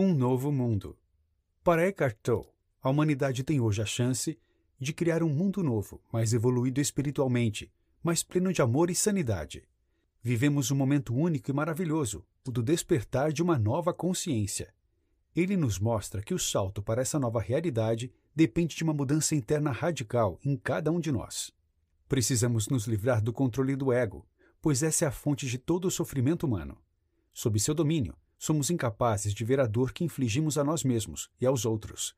um novo mundo. Para Eckhart Tolle, a humanidade tem hoje a chance de criar um mundo novo, mais evoluído espiritualmente, mais pleno de amor e sanidade. Vivemos um momento único e maravilhoso, o do despertar de uma nova consciência. Ele nos mostra que o salto para essa nova realidade depende de uma mudança interna radical em cada um de nós. Precisamos nos livrar do controle do ego, pois essa é a fonte de todo o sofrimento humano. Sob seu domínio, somos incapazes de ver a dor que infligimos a nós mesmos e aos outros.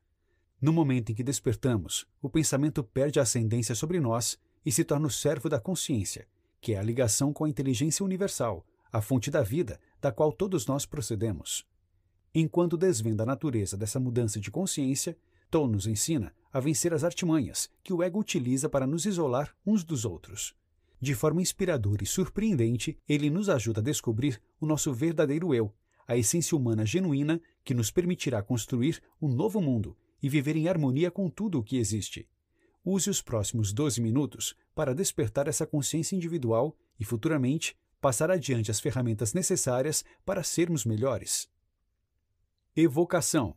No momento em que despertamos, o pensamento perde a ascendência sobre nós e se torna o servo da consciência, que é a ligação com a inteligência universal, a fonte da vida, da qual todos nós procedemos. Enquanto desvenda a natureza dessa mudança de consciência, Tom nos ensina a vencer as artimanhas que o ego utiliza para nos isolar uns dos outros. De forma inspiradora e surpreendente, ele nos ajuda a descobrir o nosso verdadeiro eu a essência humana genuína que nos permitirá construir um novo mundo e viver em harmonia com tudo o que existe. Use os próximos 12 minutos para despertar essa consciência individual e, futuramente, passar adiante as ferramentas necessárias para sermos melhores. Evocação: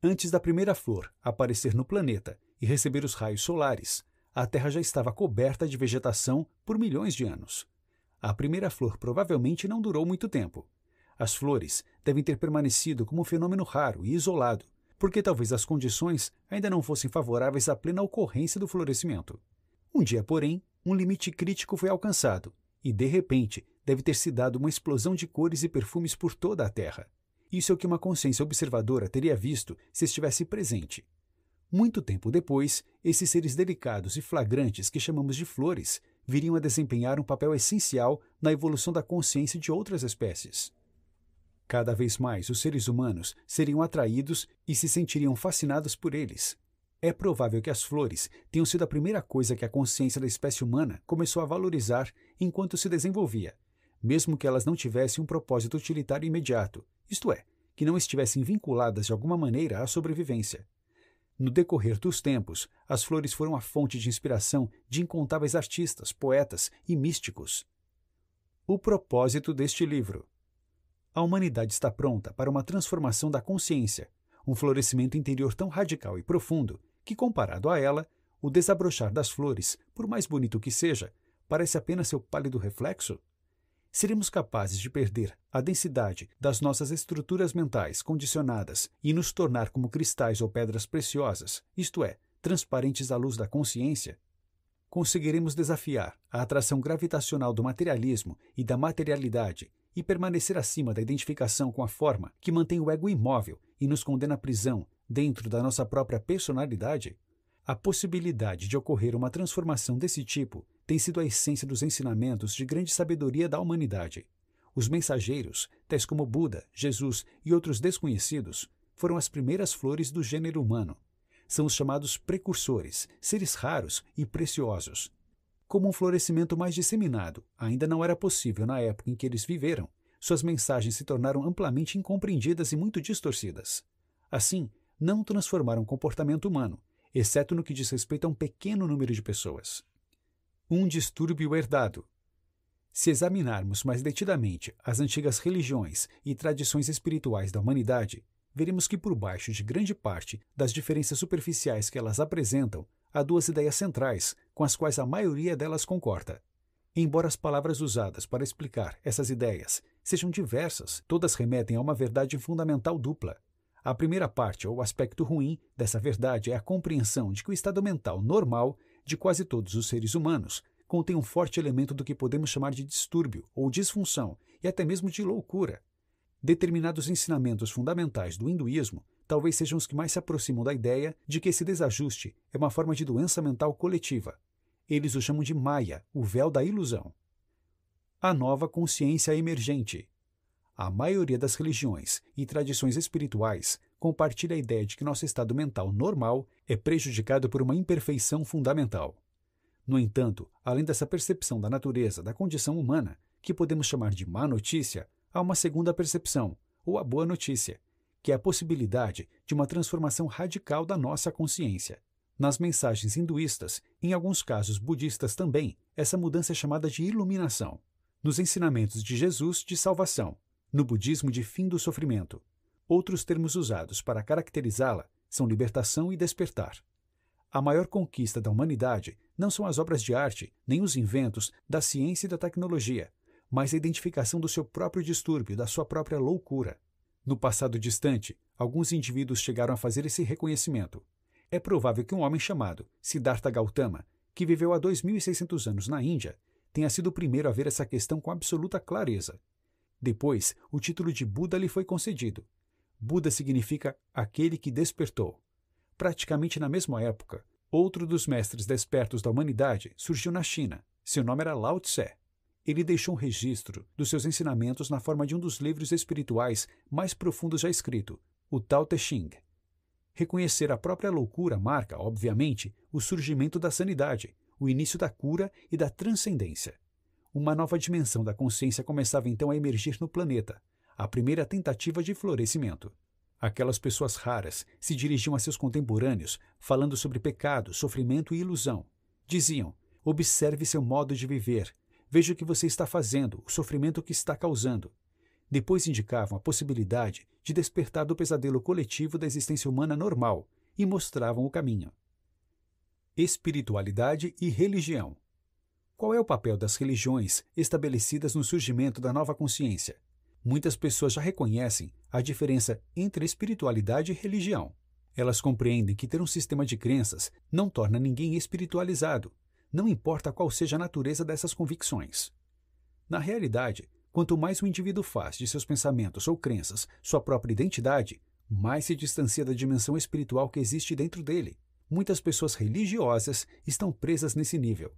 Antes da primeira flor aparecer no planeta e receber os raios solares, a Terra já estava coberta de vegetação por milhões de anos. A primeira flor provavelmente não durou muito tempo, as flores devem ter permanecido como um fenômeno raro e isolado, porque talvez as condições ainda não fossem favoráveis à plena ocorrência do florescimento. Um dia, porém, um limite crítico foi alcançado, e de repente deve ter se dado uma explosão de cores e perfumes por toda a Terra. Isso é o que uma consciência observadora teria visto se estivesse presente. Muito tempo depois, esses seres delicados e flagrantes que chamamos de flores viriam a desempenhar um papel essencial na evolução da consciência de outras espécies. Cada vez mais os seres humanos seriam atraídos e se sentiriam fascinados por eles. É provável que as flores tenham sido a primeira coisa que a consciência da espécie humana começou a valorizar enquanto se desenvolvia, mesmo que elas não tivessem um propósito utilitário imediato, isto é, que não estivessem vinculadas de alguma maneira à sobrevivência. No decorrer dos tempos, as flores foram a fonte de inspiração de incontáveis artistas, poetas e místicos. O propósito deste livro. A humanidade está pronta para uma transformação da consciência, um florescimento interior tão radical e profundo que, comparado a ela, o desabrochar das flores, por mais bonito que seja, parece apenas seu pálido reflexo? Seremos capazes de perder a densidade das nossas estruturas mentais condicionadas e nos tornar como cristais ou pedras preciosas, isto é, transparentes à luz da consciência? Conseguiremos desafiar a atração gravitacional do materialismo e da materialidade e permanecer acima da identificação com a forma que mantém o ego imóvel e nos condena à prisão dentro da nossa própria personalidade, a possibilidade de ocorrer uma transformação desse tipo tem sido a essência dos ensinamentos de grande sabedoria da humanidade. Os mensageiros, tais como Buda, Jesus e outros desconhecidos, foram as primeiras flores do gênero humano. São os chamados precursores, seres raros e preciosos, como um florescimento mais disseminado, ainda não era possível na época em que eles viveram, suas mensagens se tornaram amplamente incompreendidas e muito distorcidas. Assim, não transformaram o comportamento humano, exceto no que diz respeito a um pequeno número de pessoas. Um distúrbio herdado. Se examinarmos mais detidamente as antigas religiões e tradições espirituais da humanidade, veremos que por baixo de grande parte das diferenças superficiais que elas apresentam há duas ideias centrais, com as quais a maioria delas concorda. Embora as palavras usadas para explicar essas ideias sejam diversas, todas remetem a uma verdade fundamental dupla. A primeira parte, ou aspecto ruim, dessa verdade é a compreensão de que o estado mental normal de quase todos os seres humanos contém um forte elemento do que podemos chamar de distúrbio ou disfunção e até mesmo de loucura. Determinados ensinamentos fundamentais do hinduísmo talvez sejam os que mais se aproximam da ideia de que esse desajuste é uma forma de doença mental coletiva. Eles o chamam de Maia, o véu da ilusão. A nova consciência emergente. A maioria das religiões e tradições espirituais compartilha a ideia de que nosso estado mental normal é prejudicado por uma imperfeição fundamental. No entanto, além dessa percepção da natureza da condição humana, que podemos chamar de má notícia, há uma segunda percepção, ou a boa notícia, que é a possibilidade de uma transformação radical da nossa consciência. Nas mensagens hinduístas, em alguns casos budistas também, essa mudança é chamada de iluminação. Nos ensinamentos de Jesus, de salvação. No budismo, de fim do sofrimento. Outros termos usados para caracterizá-la são libertação e despertar. A maior conquista da humanidade não são as obras de arte, nem os inventos da ciência e da tecnologia, mas a identificação do seu próprio distúrbio, da sua própria loucura. No passado distante, alguns indivíduos chegaram a fazer esse reconhecimento. É provável que um homem chamado Siddhartha Gautama, que viveu há 2.600 anos na Índia, tenha sido o primeiro a ver essa questão com absoluta clareza. Depois, o título de Buda lhe foi concedido. Buda significa aquele que despertou. Praticamente na mesma época, outro dos mestres despertos da humanidade surgiu na China. Seu nome era Lao Tse. Ele deixou um registro dos seus ensinamentos na forma de um dos livros espirituais mais profundos já escrito, o Tao Te Ching. Reconhecer a própria loucura marca, obviamente, o surgimento da sanidade, o início da cura e da transcendência. Uma nova dimensão da consciência começava então a emergir no planeta, a primeira tentativa de florescimento. Aquelas pessoas raras se dirigiam a seus contemporâneos, falando sobre pecado, sofrimento e ilusão. Diziam: observe seu modo de viver, Veja o que você está fazendo, o sofrimento que está causando. Depois indicavam a possibilidade de despertar do pesadelo coletivo da existência humana normal e mostravam o caminho. Espiritualidade e religião. Qual é o papel das religiões estabelecidas no surgimento da nova consciência? Muitas pessoas já reconhecem a diferença entre espiritualidade e religião. Elas compreendem que ter um sistema de crenças não torna ninguém espiritualizado, não importa qual seja a natureza dessas convicções. Na realidade, quanto mais o indivíduo faz de seus pensamentos ou crenças sua própria identidade, mais se distancia da dimensão espiritual que existe dentro dele. Muitas pessoas religiosas estão presas nesse nível.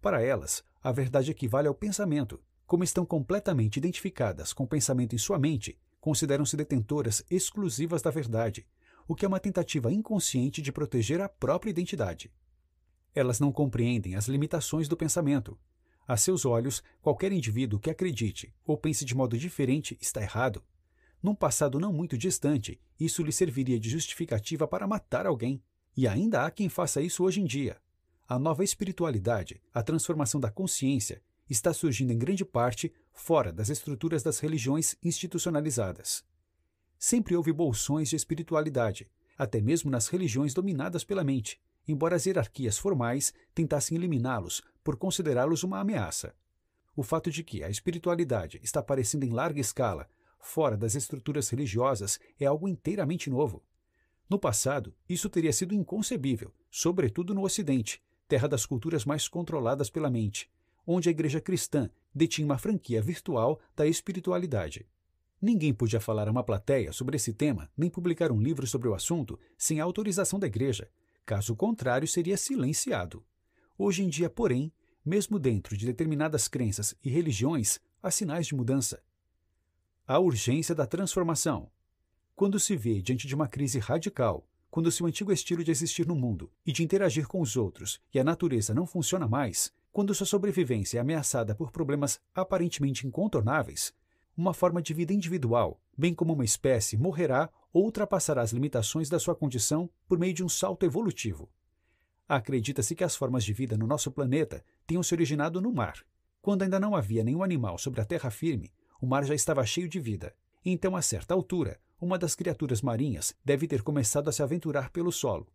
Para elas, a verdade equivale ao pensamento. Como estão completamente identificadas com o pensamento em sua mente, consideram-se detentoras exclusivas da verdade, o que é uma tentativa inconsciente de proteger a própria identidade. Elas não compreendem as limitações do pensamento. A seus olhos, qualquer indivíduo que acredite ou pense de modo diferente está errado. Num passado não muito distante, isso lhe serviria de justificativa para matar alguém. E ainda há quem faça isso hoje em dia. A nova espiritualidade, a transformação da consciência, está surgindo em grande parte fora das estruturas das religiões institucionalizadas. Sempre houve bolsões de espiritualidade, até mesmo nas religiões dominadas pela mente, embora as hierarquias formais tentassem eliminá-los por considerá-los uma ameaça. O fato de que a espiritualidade está aparecendo em larga escala, fora das estruturas religiosas, é algo inteiramente novo. No passado, isso teria sido inconcebível, sobretudo no Ocidente, terra das culturas mais controladas pela mente, onde a igreja cristã detinha uma franquia virtual da espiritualidade. Ninguém podia falar a uma plateia sobre esse tema nem publicar um livro sobre o assunto sem a autorização da igreja, Caso contrário, seria silenciado. Hoje em dia, porém, mesmo dentro de determinadas crenças e religiões, há sinais de mudança. A urgência da transformação. Quando se vê diante de uma crise radical, quando seu antigo estilo de existir no mundo e de interagir com os outros e a natureza não funciona mais, quando sua sobrevivência é ameaçada por problemas aparentemente incontornáveis, uma forma de vida individual, bem como uma espécie, morrerá ultrapassará as limitações da sua condição por meio de um salto evolutivo. Acredita-se que as formas de vida no nosso planeta tenham se originado no mar. Quando ainda não havia nenhum animal sobre a terra firme, o mar já estava cheio de vida. Então, a certa altura, uma das criaturas marinhas deve ter começado a se aventurar pelo solo.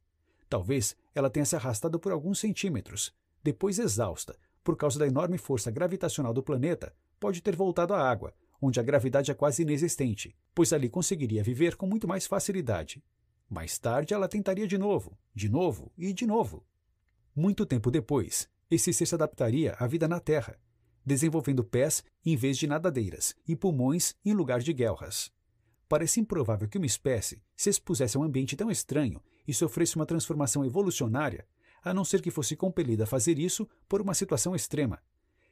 Talvez ela tenha se arrastado por alguns centímetros, depois exausta, por causa da enorme força gravitacional do planeta, pode ter voltado à água, onde a gravidade é quase inexistente, pois ali conseguiria viver com muito mais facilidade. Mais tarde ela tentaria de novo, de novo e de novo. Muito tempo depois, esse ser se adaptaria à vida na Terra, desenvolvendo pés em vez de nadadeiras e pulmões em lugar de guelras. Parece improvável que uma espécie se expusesse a um ambiente tão estranho e sofresse uma transformação evolucionária, a não ser que fosse compelida a fazer isso por uma situação extrema,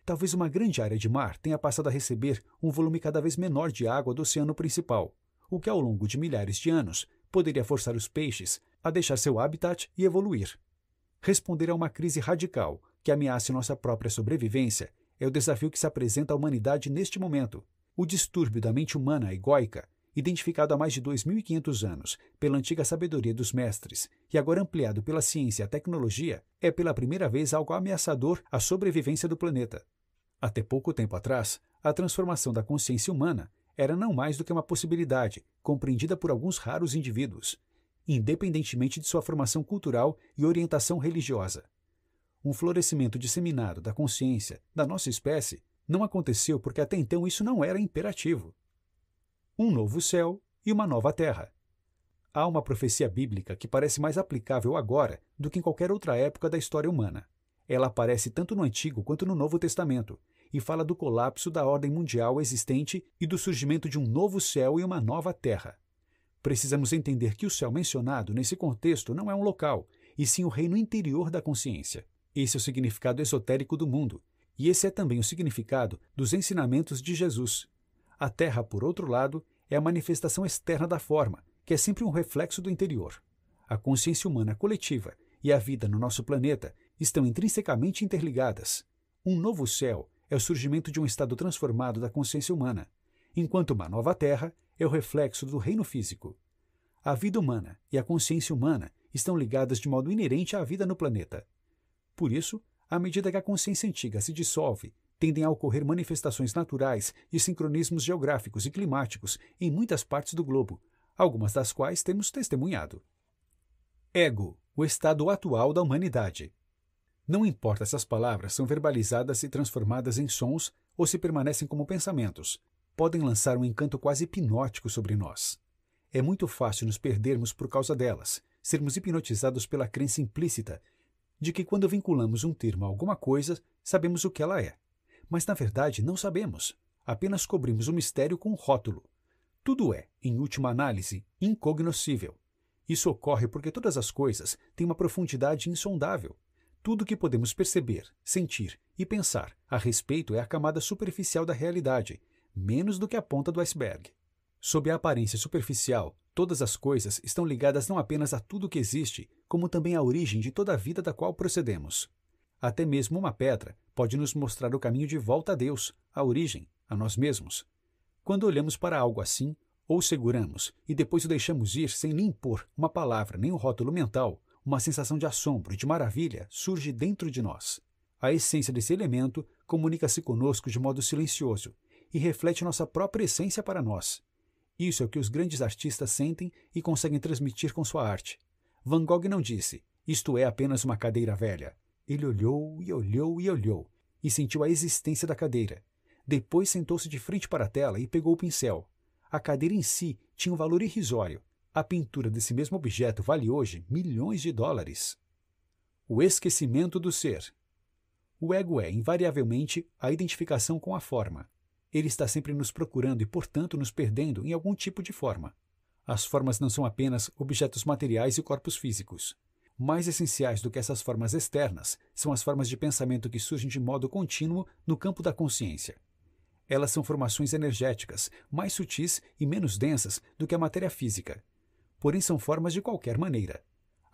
Talvez uma grande área de mar tenha passado a receber um volume cada vez menor de água do oceano principal, o que ao longo de milhares de anos poderia forçar os peixes a deixar seu habitat e evoluir. Responder a uma crise radical que ameace nossa própria sobrevivência é o desafio que se apresenta à humanidade neste momento. O distúrbio da mente humana egóica, identificado há mais de 2.500 anos pela antiga sabedoria dos mestres e agora ampliado pela ciência e a tecnologia, é pela primeira vez algo ameaçador à sobrevivência do planeta. Até pouco tempo atrás, a transformação da consciência humana era não mais do que uma possibilidade, compreendida por alguns raros indivíduos, independentemente de sua formação cultural e orientação religiosa. Um florescimento disseminado da consciência da nossa espécie não aconteceu porque até então isso não era imperativo. Um novo céu e uma nova terra. Há uma profecia bíblica que parece mais aplicável agora do que em qualquer outra época da história humana. Ela aparece tanto no Antigo quanto no Novo Testamento e fala do colapso da ordem mundial existente e do surgimento de um novo céu e uma nova terra. Precisamos entender que o céu mencionado nesse contexto não é um local, e sim o reino interior da consciência. Esse é o significado esotérico do mundo, e esse é também o significado dos ensinamentos de Jesus. A terra, por outro lado, é a manifestação externa da forma, que é sempre um reflexo do interior. A consciência humana coletiva e a vida no nosso planeta estão intrinsecamente interligadas. Um novo céu é o surgimento de um estado transformado da consciência humana, enquanto uma nova terra é o reflexo do reino físico. A vida humana e a consciência humana estão ligadas de modo inerente à vida no planeta. Por isso, à medida que a consciência antiga se dissolve, tendem a ocorrer manifestações naturais e sincronismos geográficos e climáticos em muitas partes do globo, algumas das quais temos testemunhado. Ego, o estado atual da humanidade. Não importa, se as palavras são verbalizadas e transformadas em sons ou se permanecem como pensamentos. Podem lançar um encanto quase hipnótico sobre nós. É muito fácil nos perdermos por causa delas, sermos hipnotizados pela crença implícita de que quando vinculamos um termo a alguma coisa, sabemos o que ela é. Mas na verdade não sabemos, apenas cobrimos o mistério com um rótulo. Tudo é, em última análise, incognoscível. Isso ocorre porque todas as coisas têm uma profundidade insondável tudo o que podemos perceber, sentir e pensar a respeito é a camada superficial da realidade, menos do que a ponta do iceberg. Sob a aparência superficial, todas as coisas estão ligadas não apenas a tudo que existe, como também à origem de toda a vida da qual procedemos. Até mesmo uma pedra pode nos mostrar o caminho de volta a Deus, a origem, a nós mesmos. Quando olhamos para algo assim, ou seguramos e depois o deixamos ir sem nem impor uma palavra nem um rótulo mental, uma sensação de assombro e de maravilha surge dentro de nós. A essência desse elemento comunica-se conosco de modo silencioso e reflete nossa própria essência para nós. Isso é o que os grandes artistas sentem e conseguem transmitir com sua arte. Van Gogh não disse: Isto é apenas uma cadeira velha. Ele olhou e olhou e olhou e sentiu a existência da cadeira. Depois sentou-se de frente para a tela e pegou o pincel. A cadeira em si tinha um valor irrisório, a pintura desse mesmo objeto vale hoje milhões de dólares. O esquecimento do ser. O ego é, invariavelmente, a identificação com a forma. Ele está sempre nos procurando e, portanto, nos perdendo em algum tipo de forma. As formas não são apenas objetos materiais e corpos físicos. Mais essenciais do que essas formas externas são as formas de pensamento que surgem de modo contínuo no campo da consciência. Elas são formações energéticas, mais sutis e menos densas do que a matéria física, porém são formas de qualquer maneira.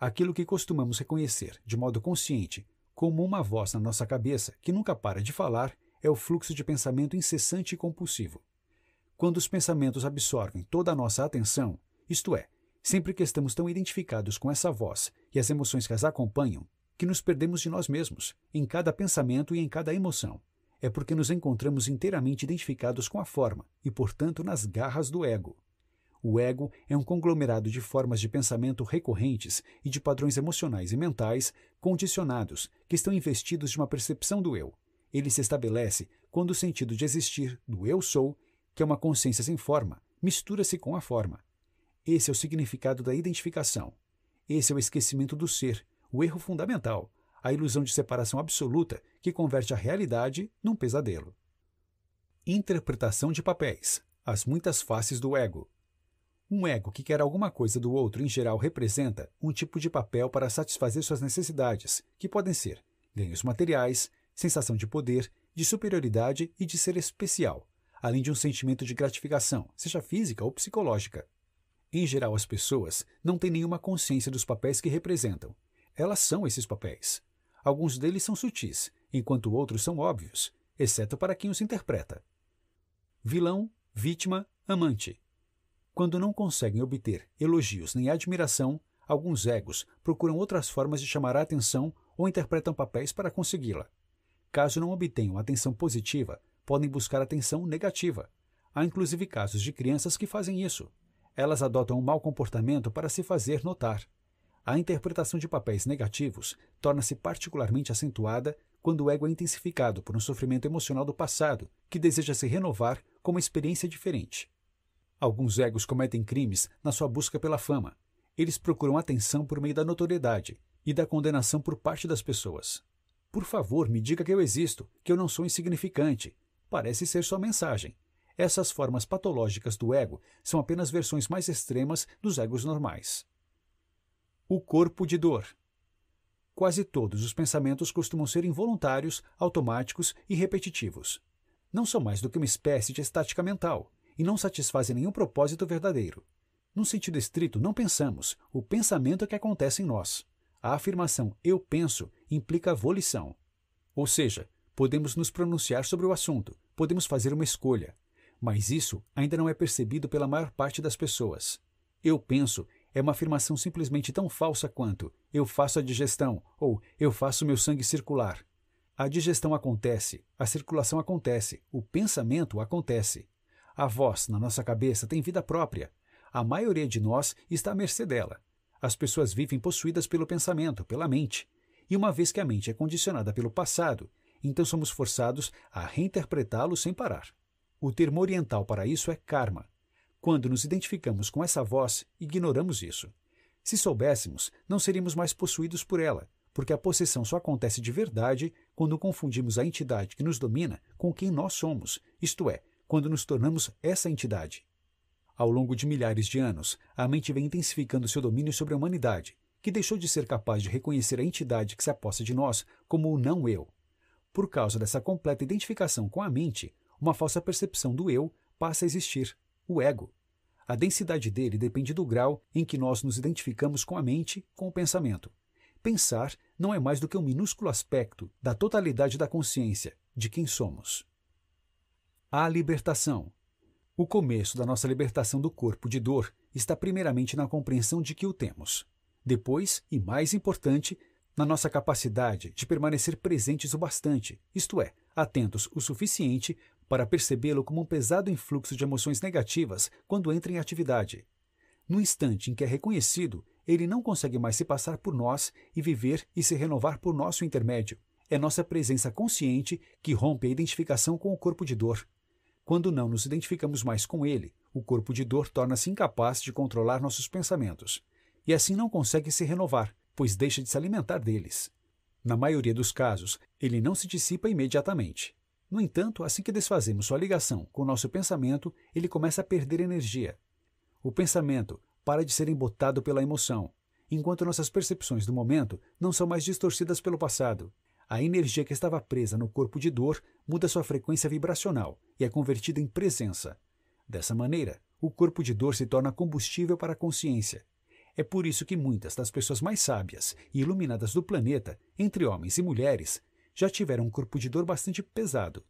Aquilo que costumamos reconhecer, de modo consciente, como uma voz na nossa cabeça que nunca para de falar, é o fluxo de pensamento incessante e compulsivo. Quando os pensamentos absorvem toda a nossa atenção, isto é, sempre que estamos tão identificados com essa voz e as emoções que as acompanham, que nos perdemos de nós mesmos, em cada pensamento e em cada emoção. É porque nos encontramos inteiramente identificados com a forma e, portanto, nas garras do ego. O ego é um conglomerado de formas de pensamento recorrentes e de padrões emocionais e mentais condicionados que estão investidos de uma percepção do eu. Ele se estabelece quando o sentido de existir do eu sou, que é uma consciência sem forma, mistura-se com a forma. Esse é o significado da identificação. Esse é o esquecimento do ser, o erro fundamental, a ilusão de separação absoluta que converte a realidade num pesadelo. Interpretação de papéis, as muitas faces do ego. Um ego que quer alguma coisa do outro, em geral, representa um tipo de papel para satisfazer suas necessidades, que podem ser ganhos materiais, sensação de poder, de superioridade e de ser especial, além de um sentimento de gratificação, seja física ou psicológica. Em geral, as pessoas não têm nenhuma consciência dos papéis que representam. Elas são esses papéis. Alguns deles são sutis, enquanto outros são óbvios, exceto para quem os interpreta. Vilão, vítima, amante quando não conseguem obter elogios nem admiração, alguns egos procuram outras formas de chamar a atenção ou interpretam papéis para consegui-la. Caso não obtenham atenção positiva, podem buscar atenção negativa. Há inclusive casos de crianças que fazem isso. Elas adotam um mau comportamento para se fazer notar. A interpretação de papéis negativos torna-se particularmente acentuada quando o ego é intensificado por um sofrimento emocional do passado que deseja se renovar com uma experiência diferente. Alguns egos cometem crimes na sua busca pela fama. Eles procuram atenção por meio da notoriedade e da condenação por parte das pessoas. Por favor, me diga que eu existo, que eu não sou insignificante. Parece ser sua mensagem. Essas formas patológicas do ego são apenas versões mais extremas dos egos normais. O corpo de dor. Quase todos os pensamentos costumam ser involuntários, automáticos e repetitivos. Não são mais do que uma espécie de estática mental, e não satisfazem nenhum propósito verdadeiro. Num sentido estrito, não pensamos, o pensamento é que acontece em nós. A afirmação eu penso implica volição. Ou seja, podemos nos pronunciar sobre o assunto, podemos fazer uma escolha, mas isso ainda não é percebido pela maior parte das pessoas. Eu penso é uma afirmação simplesmente tão falsa quanto eu faço a digestão ou eu faço meu sangue circular. A digestão acontece, a circulação acontece, o pensamento acontece. A voz na nossa cabeça tem vida própria. A maioria de nós está à mercê dela. As pessoas vivem possuídas pelo pensamento, pela mente. E uma vez que a mente é condicionada pelo passado, então somos forçados a reinterpretá-lo sem parar. O termo oriental para isso é karma. Quando nos identificamos com essa voz, ignoramos isso. Se soubéssemos, não seríamos mais possuídos por ela, porque a possessão só acontece de verdade quando confundimos a entidade que nos domina com quem nós somos, isto é, quando nos tornamos essa entidade. Ao longo de milhares de anos, a mente vem intensificando seu domínio sobre a humanidade, que deixou de ser capaz de reconhecer a entidade que se aposta de nós como o não-eu. Por causa dessa completa identificação com a mente, uma falsa percepção do eu passa a existir, o ego. A densidade dele depende do grau em que nós nos identificamos com a mente, com o pensamento. Pensar não é mais do que um minúsculo aspecto da totalidade da consciência de quem somos. A libertação. O começo da nossa libertação do corpo de dor está primeiramente na compreensão de que o temos. Depois, e mais importante, na nossa capacidade de permanecer presentes o bastante, isto é, atentos o suficiente para percebê-lo como um pesado influxo de emoções negativas quando entra em atividade. No instante em que é reconhecido, ele não consegue mais se passar por nós e viver e se renovar por nosso intermédio. É nossa presença consciente que rompe a identificação com o corpo de dor quando não nos identificamos mais com ele, o corpo de dor torna-se incapaz de controlar nossos pensamentos, e assim não consegue se renovar, pois deixa de se alimentar deles. Na maioria dos casos, ele não se dissipa imediatamente. No entanto, assim que desfazemos sua ligação com nosso pensamento, ele começa a perder energia. O pensamento para de ser embotado pela emoção, enquanto nossas percepções do momento não são mais distorcidas pelo passado. A energia que estava presa no corpo de dor muda sua frequência vibracional e é convertida em presença. Dessa maneira, o corpo de dor se torna combustível para a consciência. É por isso que muitas das pessoas mais sábias e iluminadas do planeta, entre homens e mulheres, já tiveram um corpo de dor bastante pesado.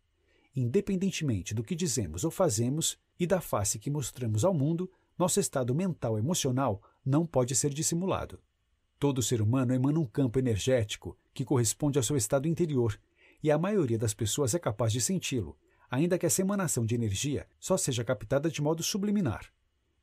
Independentemente do que dizemos ou fazemos e da face que mostramos ao mundo, nosso estado mental emocional não pode ser dissimulado. Todo ser humano emana um campo energético que corresponde ao seu estado interior, e a maioria das pessoas é capaz de senti-lo, ainda que essa emanação de energia só seja captada de modo subliminar.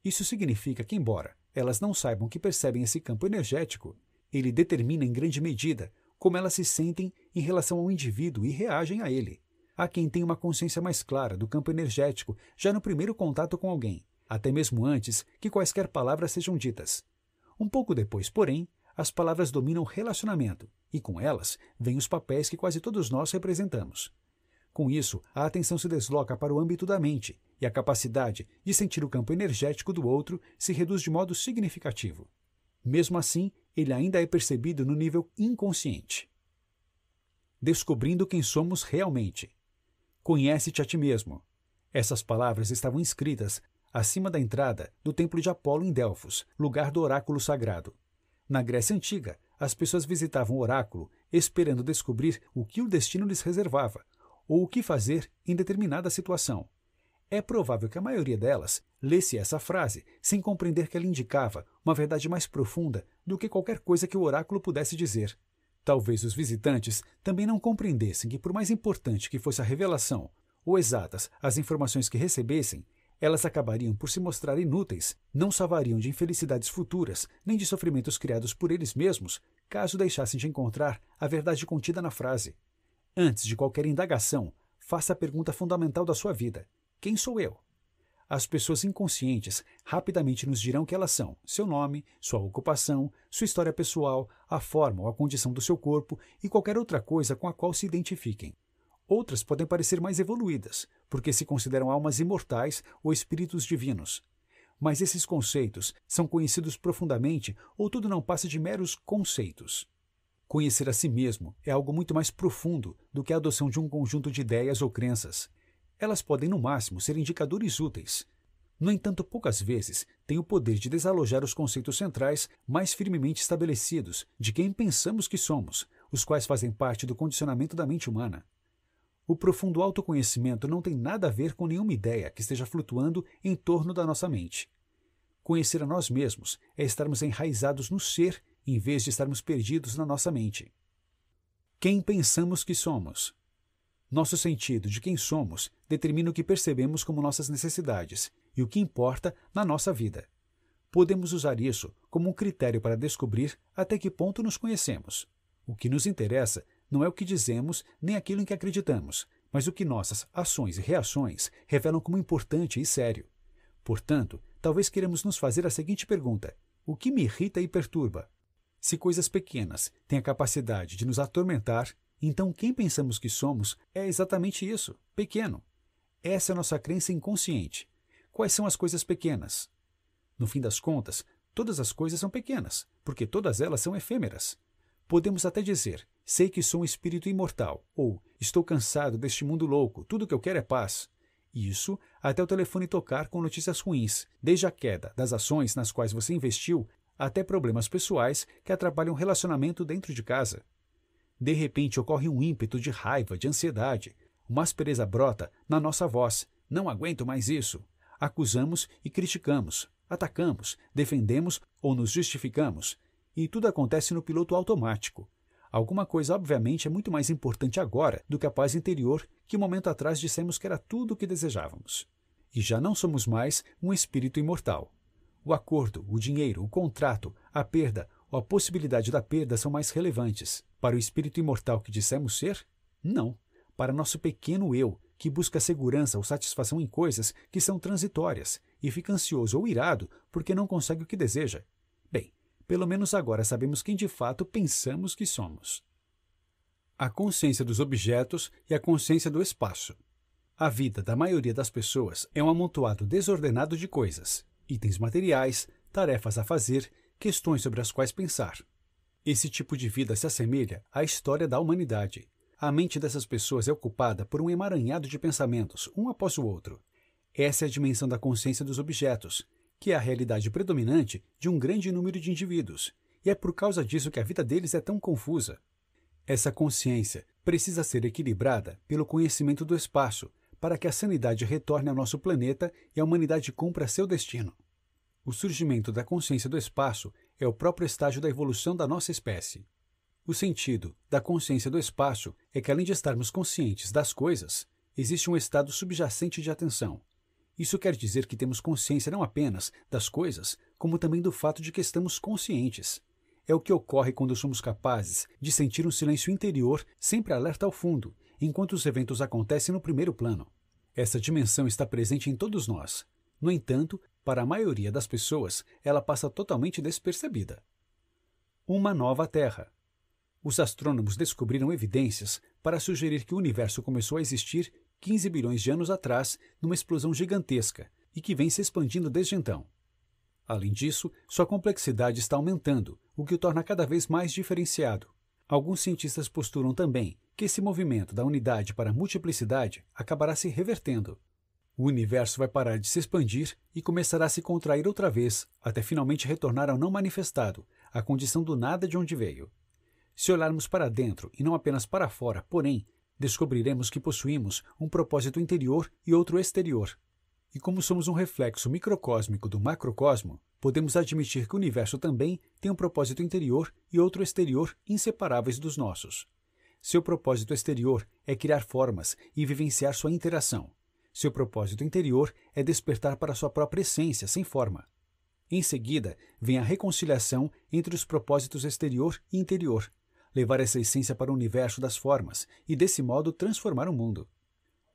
Isso significa que, embora elas não saibam que percebem esse campo energético, ele determina em grande medida como elas se sentem em relação ao indivíduo e reagem a ele. Há quem tem uma consciência mais clara do campo energético já no primeiro contato com alguém, até mesmo antes que quaisquer palavras sejam ditas. Um pouco depois, porém, as palavras dominam relacionamento, e com elas vêm os papéis que quase todos nós representamos. Com isso, a atenção se desloca para o âmbito da mente e a capacidade de sentir o campo energético do outro se reduz de modo significativo. Mesmo assim, ele ainda é percebido no nível inconsciente. Descobrindo quem somos realmente. Conhece-te a ti mesmo. Essas palavras estavam escritas acima da entrada do templo de Apolo em Delfos, lugar do oráculo sagrado. Na Grécia Antiga, as pessoas visitavam o oráculo esperando descobrir o que o destino lhes reservava ou o que fazer em determinada situação. É provável que a maioria delas lesse essa frase sem compreender que ela indicava uma verdade mais profunda do que qualquer coisa que o oráculo pudesse dizer. Talvez os visitantes também não compreendessem que, por mais importante que fosse a revelação, ou exatas as informações que recebessem, elas acabariam por se mostrar inúteis, não salvariam de infelicidades futuras, nem de sofrimentos criados por eles mesmos, caso deixassem de encontrar a verdade contida na frase. Antes de qualquer indagação, faça a pergunta fundamental da sua vida: quem sou eu? As pessoas inconscientes rapidamente nos dirão que elas são, seu nome, sua ocupação, sua história pessoal, a forma ou a condição do seu corpo e qualquer outra coisa com a qual se identifiquem. Outras podem parecer mais evoluídas, porque se consideram almas imortais ou espíritos divinos. Mas esses conceitos são conhecidos profundamente ou tudo não passa de meros conceitos. Conhecer a si mesmo é algo muito mais profundo do que a adoção de um conjunto de ideias ou crenças. Elas podem, no máximo, ser indicadores úteis. No entanto, poucas vezes têm o poder de desalojar os conceitos centrais mais firmemente estabelecidos de quem pensamos que somos, os quais fazem parte do condicionamento da mente humana. O profundo autoconhecimento não tem nada a ver com nenhuma ideia que esteja flutuando em torno da nossa mente. Conhecer a nós mesmos é estarmos enraizados no ser em vez de estarmos perdidos na nossa mente. Quem pensamos que somos? Nosso sentido de quem somos determina o que percebemos como nossas necessidades e o que importa na nossa vida. Podemos usar isso como um critério para descobrir até que ponto nos conhecemos. O que nos interessa não é o que dizemos nem aquilo em que acreditamos, mas o que nossas ações e reações revelam como importante e sério. Portanto, talvez queiramos nos fazer a seguinte pergunta: o que me irrita e perturba? Se coisas pequenas têm a capacidade de nos atormentar, então quem pensamos que somos é exatamente isso, pequeno. Essa é a nossa crença inconsciente. Quais são as coisas pequenas? No fim das contas, todas as coisas são pequenas, porque todas elas são efêmeras. Podemos até dizer: sei que sou um espírito imortal, ou estou cansado deste mundo louco, tudo que eu quero é paz. Isso até o telefone tocar com notícias ruins, desde a queda das ações nas quais você investiu até problemas pessoais que atrapalham o relacionamento dentro de casa. De repente ocorre um ímpeto de raiva, de ansiedade. Uma aspereza brota na nossa voz. Não aguento mais isso. Acusamos e criticamos, atacamos, defendemos ou nos justificamos. E tudo acontece no piloto automático. Alguma coisa, obviamente, é muito mais importante agora do que a paz interior que um momento atrás dissemos que era tudo o que desejávamos. E já não somos mais um espírito imortal. O acordo, o dinheiro, o contrato, a perda ou a possibilidade da perda são mais relevantes. Para o espírito imortal que dissemos ser? Não. Para nosso pequeno eu, que busca segurança ou satisfação em coisas que são transitórias e fica ansioso ou irado porque não consegue o que deseja, pelo menos agora sabemos quem de fato pensamos que somos. A consciência dos objetos e a consciência do espaço. A vida da maioria das pessoas é um amontoado desordenado de coisas, itens materiais, tarefas a fazer, questões sobre as quais pensar. Esse tipo de vida se assemelha à história da humanidade. A mente dessas pessoas é ocupada por um emaranhado de pensamentos, um após o outro. Essa é a dimensão da consciência dos objetos, que é a realidade predominante de um grande número de indivíduos, e é por causa disso que a vida deles é tão confusa. Essa consciência precisa ser equilibrada pelo conhecimento do espaço para que a sanidade retorne ao nosso planeta e a humanidade cumpra seu destino. O surgimento da consciência do espaço é o próprio estágio da evolução da nossa espécie. O sentido da consciência do espaço é que, além de estarmos conscientes das coisas, existe um estado subjacente de atenção, isso quer dizer que temos consciência não apenas das coisas, como também do fato de que estamos conscientes. É o que ocorre quando somos capazes de sentir um silêncio interior sempre alerta ao fundo, enquanto os eventos acontecem no primeiro plano. Essa dimensão está presente em todos nós. No entanto, para a maioria das pessoas, ela passa totalmente despercebida. Uma nova Terra. Os astrônomos descobriram evidências para sugerir que o universo começou a existir 15 bilhões de anos atrás numa explosão gigantesca e que vem se expandindo desde então. Além disso, sua complexidade está aumentando, o que o torna cada vez mais diferenciado. Alguns cientistas postulam também que esse movimento da unidade para a multiplicidade acabará se revertendo. O universo vai parar de se expandir e começará a se contrair outra vez, até finalmente retornar ao não manifestado, à condição do nada de onde veio. Se olharmos para dentro e não apenas para fora, porém, descobriremos que possuímos um propósito interior e outro exterior. E como somos um reflexo microcósmico do macrocosmo, podemos admitir que o universo também tem um propósito interior e outro exterior inseparáveis dos nossos. Seu propósito exterior é criar formas e vivenciar sua interação. Seu propósito interior é despertar para sua própria essência sem forma. Em seguida, vem a reconciliação entre os propósitos exterior e interior, levar essa essência para o universo das formas e, desse modo, transformar o mundo.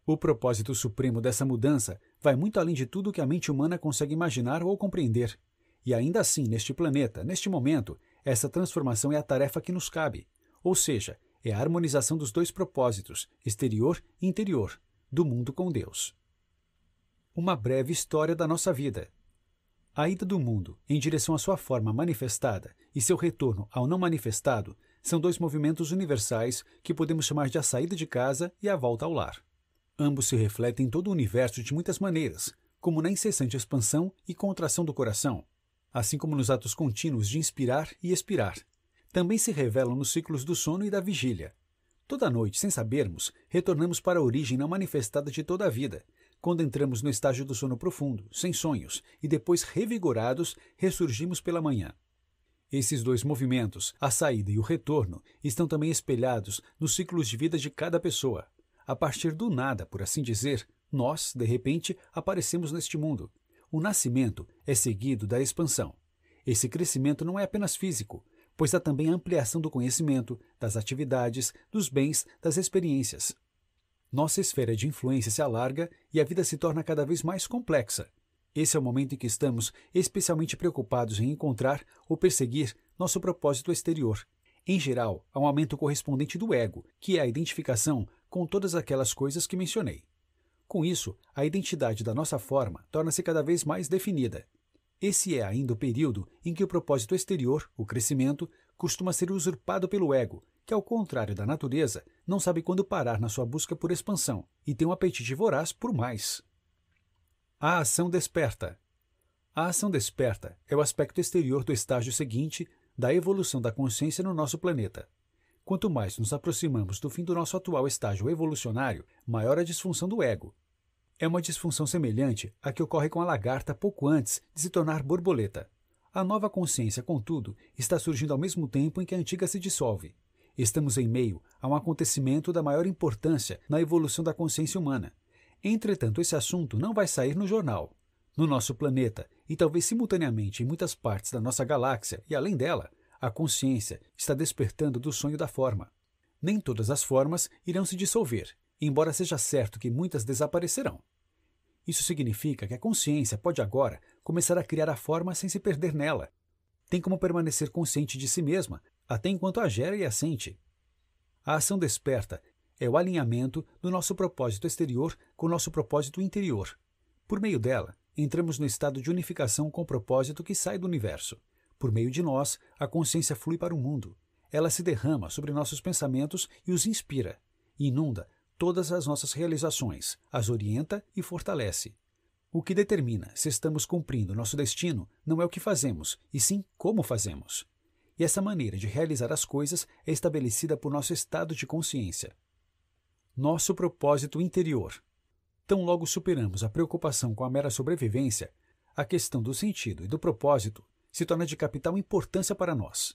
O propósito supremo dessa mudança vai muito além de tudo que a mente humana consegue imaginar ou compreender. E ainda assim, neste planeta, neste momento, essa transformação é a tarefa que nos cabe. Ou seja, é a harmonização dos dois propósitos, exterior e interior, do mundo com Deus. Uma breve história da nossa vida. A ida do mundo em direção à sua forma manifestada e seu retorno ao não manifestado são dois movimentos universais que podemos chamar de a saída de casa e a volta ao lar. Ambos se refletem em todo o universo de muitas maneiras, como na incessante expansão e contração do coração, assim como nos atos contínuos de inspirar e expirar. Também se revelam nos ciclos do sono e da vigília. Toda noite, sem sabermos, retornamos para a origem não manifestada de toda a vida, quando entramos no estágio do sono profundo, sem sonhos, e depois revigorados, ressurgimos pela manhã. Esses dois movimentos, a saída e o retorno, estão também espelhados nos ciclos de vida de cada pessoa. A partir do nada, por assim dizer, nós, de repente, aparecemos neste mundo. O nascimento é seguido da expansão. Esse crescimento não é apenas físico, pois há também a ampliação do conhecimento, das atividades, dos bens, das experiências. Nossa esfera de influência se alarga e a vida se torna cada vez mais complexa, esse é o momento em que estamos especialmente preocupados em encontrar ou perseguir nosso propósito exterior. Em geral, há um aumento correspondente do ego, que é a identificação com todas aquelas coisas que mencionei. Com isso, a identidade da nossa forma torna-se cada vez mais definida. Esse é ainda o período em que o propósito exterior, o crescimento, costuma ser usurpado pelo ego, que, ao contrário da natureza, não sabe quando parar na sua busca por expansão e tem um apetite voraz por mais. A ação desperta. A ação desperta é o aspecto exterior do estágio seguinte da evolução da consciência no nosso planeta. Quanto mais nos aproximamos do fim do nosso atual estágio evolucionário, maior a disfunção do ego. É uma disfunção semelhante à que ocorre com a lagarta pouco antes de se tornar borboleta. A nova consciência, contudo, está surgindo ao mesmo tempo em que a antiga se dissolve. Estamos em meio a um acontecimento da maior importância na evolução da consciência humana, Entretanto, esse assunto não vai sair no jornal. No nosso planeta, e talvez simultaneamente em muitas partes da nossa galáxia e além dela, a consciência está despertando do sonho da forma. Nem todas as formas irão se dissolver, embora seja certo que muitas desaparecerão. Isso significa que a consciência pode agora começar a criar a forma sem se perder nela. Tem como permanecer consciente de si mesma, até enquanto a gera e a sente. A ação desperta é o alinhamento do nosso propósito exterior com o nosso propósito interior. Por meio dela, entramos no estado de unificação com o propósito que sai do universo. Por meio de nós, a consciência flui para o mundo. Ela se derrama sobre nossos pensamentos e os inspira, inunda todas as nossas realizações, as orienta e fortalece. O que determina se estamos cumprindo nosso destino não é o que fazemos, e sim como fazemos. E essa maneira de realizar as coisas é estabelecida por nosso estado de consciência nosso propósito interior. Tão logo superamos a preocupação com a mera sobrevivência, a questão do sentido e do propósito se torna de capital importância para nós.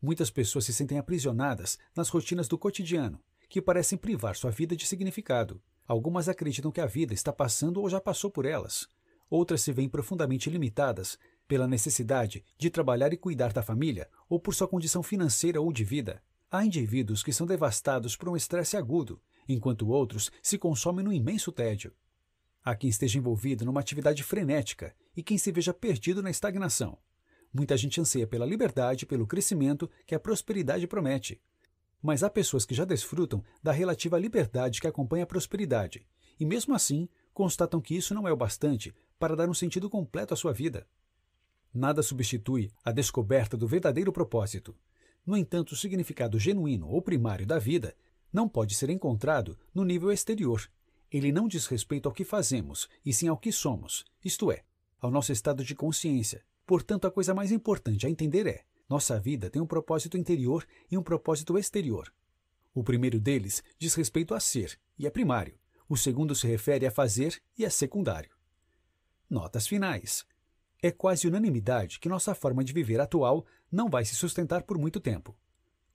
Muitas pessoas se sentem aprisionadas nas rotinas do cotidiano, que parecem privar sua vida de significado. Algumas acreditam que a vida está passando ou já passou por elas. Outras se veem profundamente limitadas pela necessidade de trabalhar e cuidar da família ou por sua condição financeira ou de vida. Há indivíduos que são devastados por um estresse agudo enquanto outros se consomem no imenso tédio. Há quem esteja envolvido numa atividade frenética e quem se veja perdido na estagnação. Muita gente anseia pela liberdade e pelo crescimento que a prosperidade promete. Mas há pessoas que já desfrutam da relativa liberdade que acompanha a prosperidade, e mesmo assim constatam que isso não é o bastante para dar um sentido completo à sua vida. Nada substitui a descoberta do verdadeiro propósito. No entanto, o significado genuíno ou primário da vida não pode ser encontrado no nível exterior. Ele não diz respeito ao que fazemos, e sim ao que somos, isto é, ao nosso estado de consciência. Portanto, a coisa mais importante a entender é: nossa vida tem um propósito interior e um propósito exterior. O primeiro deles diz respeito a ser, e é primário. O segundo se refere a fazer e é secundário. Notas finais. É quase unanimidade que nossa forma de viver atual não vai se sustentar por muito tempo.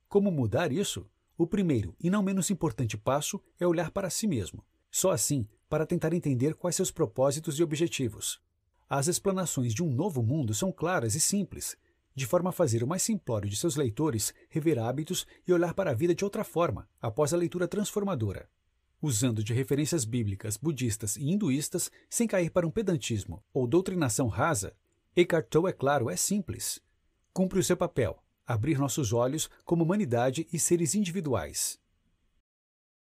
Como mudar isso? O primeiro e não menos importante passo é olhar para si mesmo, só assim para tentar entender quais seus propósitos e objetivos. As explanações de um novo mundo são claras e simples, de forma a fazer o mais simplório de seus leitores rever hábitos e olhar para a vida de outra forma após a leitura transformadora. Usando de referências bíblicas, budistas e hinduístas sem cair para um pedantismo ou doutrinação rasa, Eckhart Tolle, é claro, é simples. Cumpre o seu papel, abrir nossos olhos como humanidade e seres individuais.